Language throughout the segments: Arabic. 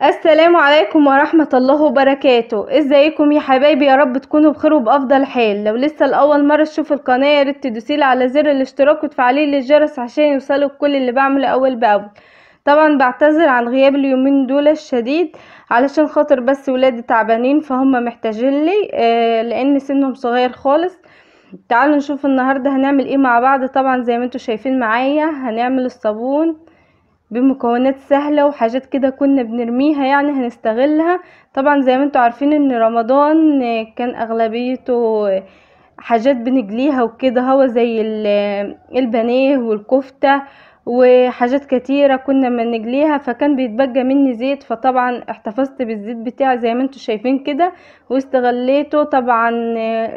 السلام عليكم ورحمة الله وبركاته ازيكم يا حبايبي يا رب تكونوا بخير وبأفضل حال لو لسه لأول مرة تشوف القناة يا ريت تدوسيلي على زر الاشتراك وتفعليه للجرس عشان يوصلك كل اللي بعمله أول بأول طبعا بعتذر عن غياب اليومين دول الشديد علشان خاطر بس ولادي تعبانين فهم محتاجين لي آه لأن سنهم صغير خالص تعالوا نشوف النهاردة هنعمل ايه مع بعض طبعا زي ما انتوا شايفين معايا هنعمل الصابون بمكونات سهلة وحاجات كده كنا بنرميها يعني هنستغلها طبعا زي ما انتوا عارفين ان رمضان كان اغلبيته حاجات بنجليها وكده هو زي البانيه والكفتة وحاجات كتيرة كنا ما نجليها فكان بيتبقى مني زيت فطبعا احتفظت بالزيت بتاعي زي ما انتوا شايفين كده واستغليته طبعا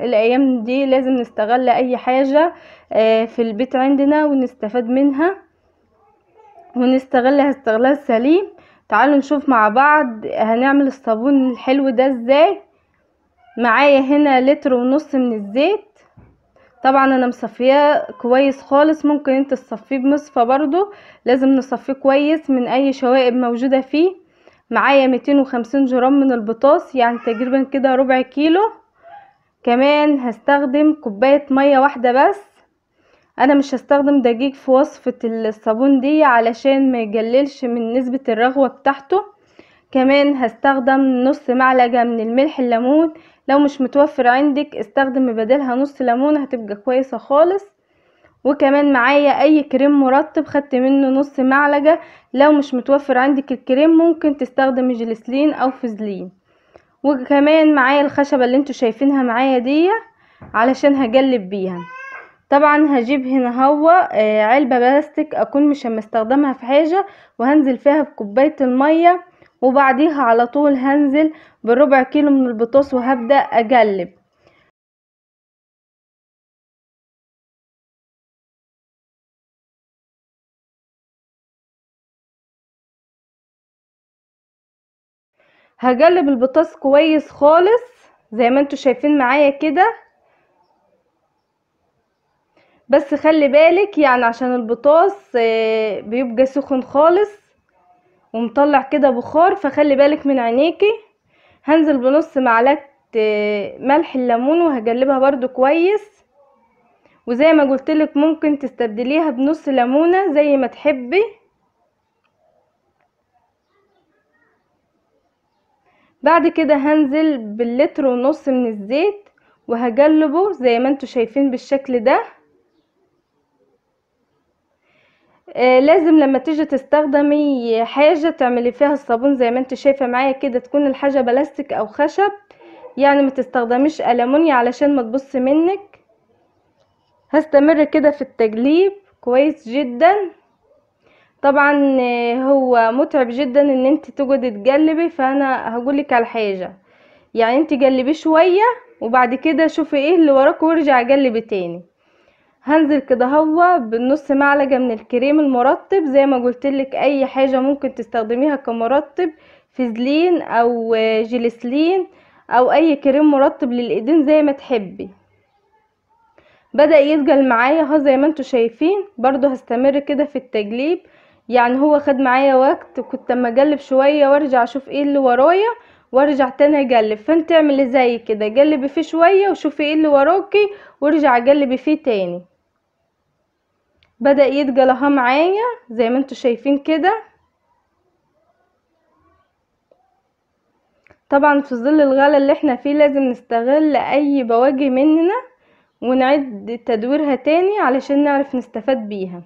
الايام دي لازم نستغل اي حاجة آه، في البيت عندنا ونستفاد منها ونستغلها استغلال سليم تعالوا نشوف مع بعض هنعمل الصابون الحلو ده ازاي معايا هنا لتر ونص من الزيت طبعا انا مصفياه كويس خالص ممكن انت تصفيه بمصفى برضو لازم نصفيه كويس من اي شوائب موجودة فيه معايا 250 جرام من البطاس يعني تقريبا كده ربع كيلو كمان هستخدم كوباية مية واحدة بس انا مش هستخدم دقيق في وصفة الصابون دي علشان ما يجللش من نسبة الرغوة بتاعته كمان هستخدم نص معلقة من الملح الليمون لو مش متوفر عندك استخدم بدلها نص ليمون هتبقى كويسة خالص وكمان معايا اي كريم مرطب خدت منه نص معلقة لو مش متوفر عندك الكريم ممكن تستخدم جلسلين او فزلين وكمان معايا الخشبة اللي انتوا شايفينها معايا دي علشان هجلب بيها طبعا هجيب هنا هو آه، علبة بلاستيك اكون مش مستخدمها في حاجة وهنزل فيها بكوباية المية وبعديها على طول هنزل بربع كيلو من البطاطس وهبدأ اجلب هجلب البطاطس كويس خالص زي ما انتوا شايفين معايا كده بس خلي بالك يعني عشان البطاس آه، بيبقى سخن خالص ومطلع كده بخار فخلي بالك من عينيكي هنزل بنص معلقه آه، ملح الليمون وهجلبها برضو كويس وزي ما قلتلك ممكن تستبدليها بنص ليمونه زي ما تحبي بعد كده هنزل باللتر ونص من الزيت وهجلبه زي ما انتوا شايفين بالشكل ده آه، لازم لما تيجي تستخدمي حاجة تعملي فيها الصابون زي ما انت شايفة معايا كده تكون الحاجة بلاستيك او خشب يعني ما تستخدميش ألمونيا علشان ما تبص منك هستمر كده في التجليب كويس جدا طبعا آه، هو متعب جدا ان انت تقعدي تجلبي فانا هقولك على حاجه يعني انت جلبي شويه وبعد كده شوفي ايه اللي وراك وارجعي جلبي تاني هنزل كده هو بنص معلقة من الكريم المرطب زي ما قلتلك اي حاجة ممكن تستخدميها كمرطب فيزلين او جلسلين او اي كريم مرطب للايدين زي ما تحبي بدأ يتجل معايا اهو زي ما انتوا شايفين برضو هستمر كده في التجليب يعني هو خد معايا وقت كنت اما اجلب شوية وارجع اشوف ايه اللي ورايا وارجع تاني اجلب فانت اعملي زي كده جلبي فيه شوية وشوفي ايه اللي وراكي وارجع اجلبي فيه تاني بدأ يتجلى اهو معايا زي ما انتوا شايفين كده طبعا في ظل الغلا اللي احنا فيه لازم نستغل اي بواجي مننا ونعد تدويرها تاني علشان نعرف نستفاد بيها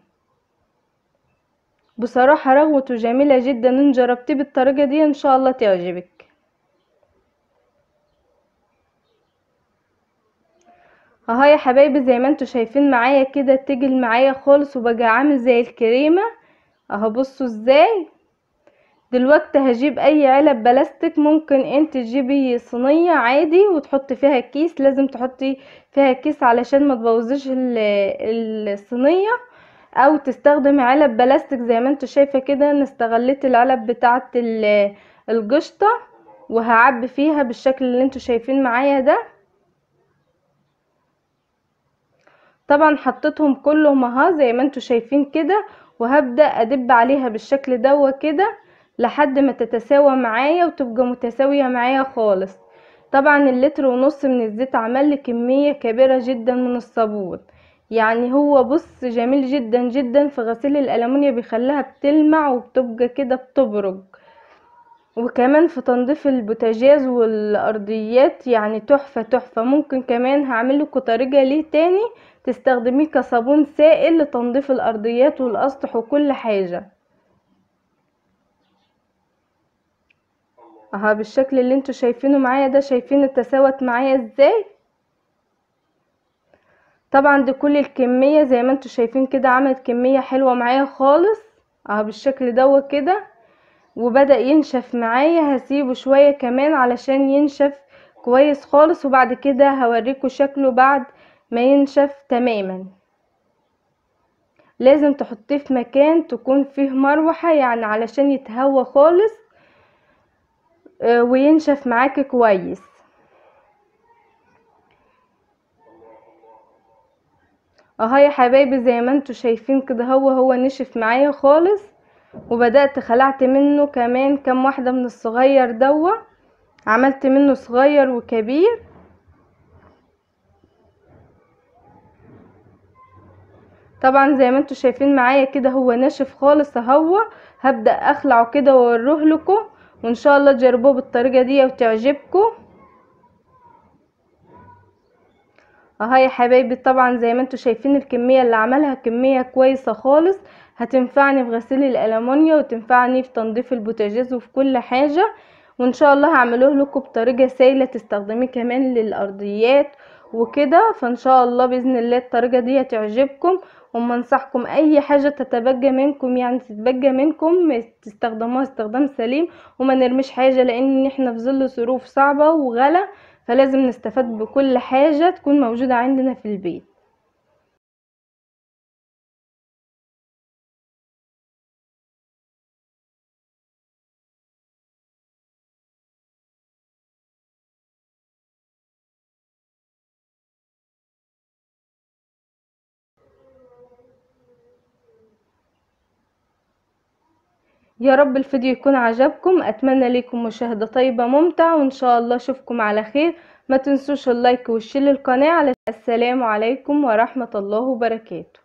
بصراحة رغوته جميلة جدا ان جربتيه بالطريقة دي ان شاء الله تعجبك اهو يا حبايبي زي ما انتوا شايفين معايا كده تجل معايا خالص وبقى عامل زي الكريمه اهو بصوا ازاي دلوقتي هجيب اي علب بلاستيك ممكن انت تجيبي صينيه عادي وتحطي فيها كيس لازم تحطي فيها كيس علشان ما تبوظيش الصينيه او تستخدمي علب بلاستيك زي ما انتوا شايفه كده انا استغليت العلب بتاعه القشطه وهعبي فيها بالشكل اللي انتوا شايفين معايا ده طبعا حطيتهم كلهم اهو زي ما انتوا شايفين كده وهبدأ ادب عليها بالشكل ده كده لحد ما تتساوى معايا وتبقى متساوية معايا خالص طبعا اللتر ونص من الزيت عمل لي كمية كبيرة جدا من الصابون يعني هو بص جميل جدا جدا في غسيل الألمونيا بيخليها بتلمع وبتبقى كده بتبرج وكمان في تنظيف البوتاجاز والارضيات يعني تحفة تحفة ممكن كمان هعمله كترجة ليه تاني تستخدميه كصابون سائل لتنظيف الارضيات والاسطح وكل حاجة اها بالشكل اللي انتوا شايفينه معايا ده شايفين اتساوت معايا ازاي طبعا دي كل الكمية زي ما انتوا شايفين كده عملت كمية حلوة معايا خالص اها بالشكل دوت كده وبدأ ينشف معايا هسيبه شوية كمان علشان ينشف كويس خالص وبعد كده هوريكم شكله بعد ما ينشف تماما لازم تحطيه في مكان تكون فيه مروحة يعني علشان يتهوى خالص آه، وينشف معاك كويس اهي يا حبايبي زي ما انتم شايفين كده هو هو نشف معايا خالص وبدأت خلعت منه كمان كام واحدة من الصغير دوا عملت منه صغير وكبير طبعا زي ما انتوا شايفين معايا كده هو ناشف خالص اهو هبدأ اخلعه كده واوريه لكم وان شاء الله تجربوه بالطريقة دي وتعجبكم اها يا حبايبي طبعا زي ما انتم شايفين الكميه اللي عملها كميه كويسه خالص هتنفعني في غسيل الالومنيا وتنفعني في تنظيف البوتاجاز وفي كل حاجه وان شاء الله هعمله لكم بطريقه سهله تستخدميه كمان للارضيات وكده فان شاء الله باذن الله الطريقه دي هتعجبكم وما انصحكم اي حاجه تتبجى منكم يعني تتبجى منكم تستخدموها استخدام سليم وما نرمش حاجه لان احنا في ظل ظروف صعبه وغلا فلازم نستفاد بكل حاجة تكون موجودة عندنا في البيت يا رب الفيديو يكون عجبكم اتمنى لكم مشاهدة طيبة ممتعة وان شاء الله اشوفكم على خير ما تنسوش اللايك والشير للقناة السلام عليكم ورحمة الله وبركاته